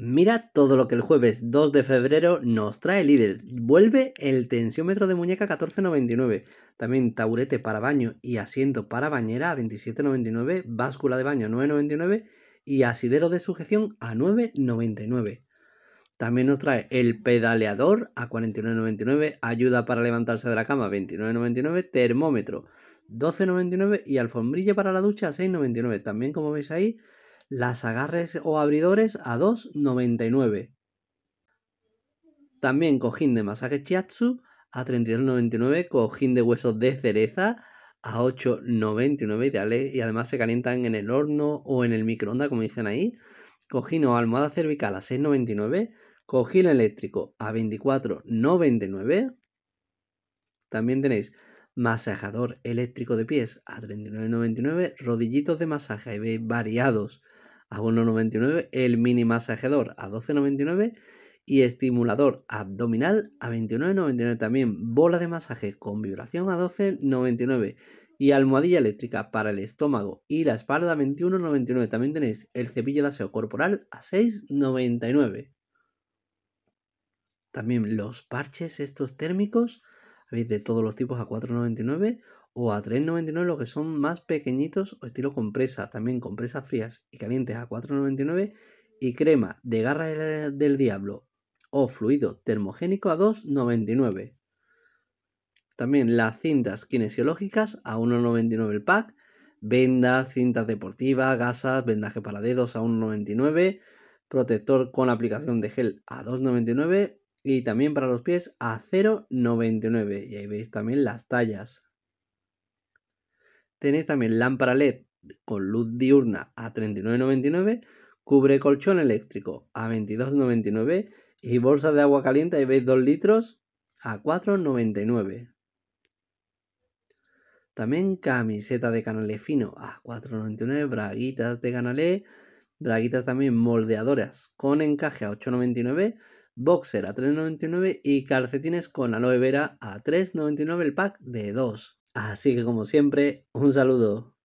Mira todo lo que el jueves 2 de febrero nos trae líder. Vuelve el tensiómetro de muñeca 14,99. También taburete para baño y asiento para bañera a 27,99. Báscula de baño a 9,99. Y asidero de sujeción a 9,99. También nos trae el pedaleador a 49,99. Ayuda para levantarse de la cama 29,99. Termómetro 12,99. Y alfombrilla para la ducha a 6,99. También como veis ahí las agarres o abridores a 2,99. También cojín de masaje Chiatsu a 32,99, cojín de huesos de cereza a 8,99 y además se calientan en el horno o en el microondas, como dicen ahí. Cojín o almohada cervical a 6,99, cojín eléctrico a 24,99. También tenéis masajador eléctrico de pies a 39,99, rodillitos de masaje variados a 1,99, el mini masajeador a 12,99 y estimulador abdominal a 29,99 también, bola de masaje con vibración a 12,99 y almohadilla eléctrica para el estómago y la espalda a 21,99. También tenéis el cepillo de aseo corporal a 6,99. También los parches estos térmicos de todos los tipos a 4,99 o a 3,99 los que son más pequeñitos o estilo compresa, también compresas frías y calientes a 4,99 y crema de garra del diablo o fluido termogénico a 2,99. También las cintas kinesiológicas a 1,99 el pack, vendas, cintas deportivas, gasas, vendaje para dedos a 1,99, protector con aplicación de gel a 2,99 y también para los pies a 0,99. Y ahí veis también las tallas. Tenéis también lámpara LED con luz diurna a 39,99. Cubre colchón eléctrico a 22,99. Y bolsa de agua caliente, ahí veis 2 litros, a 4,99. También camiseta de canalé fino a 4,99. Braguitas de canalé. Braguitas también moldeadoras con encaje a 8,99 boxer a 3,99 y calcetines con aloe vera a 3,99 el pack de 2. Así que como siempre, un saludo.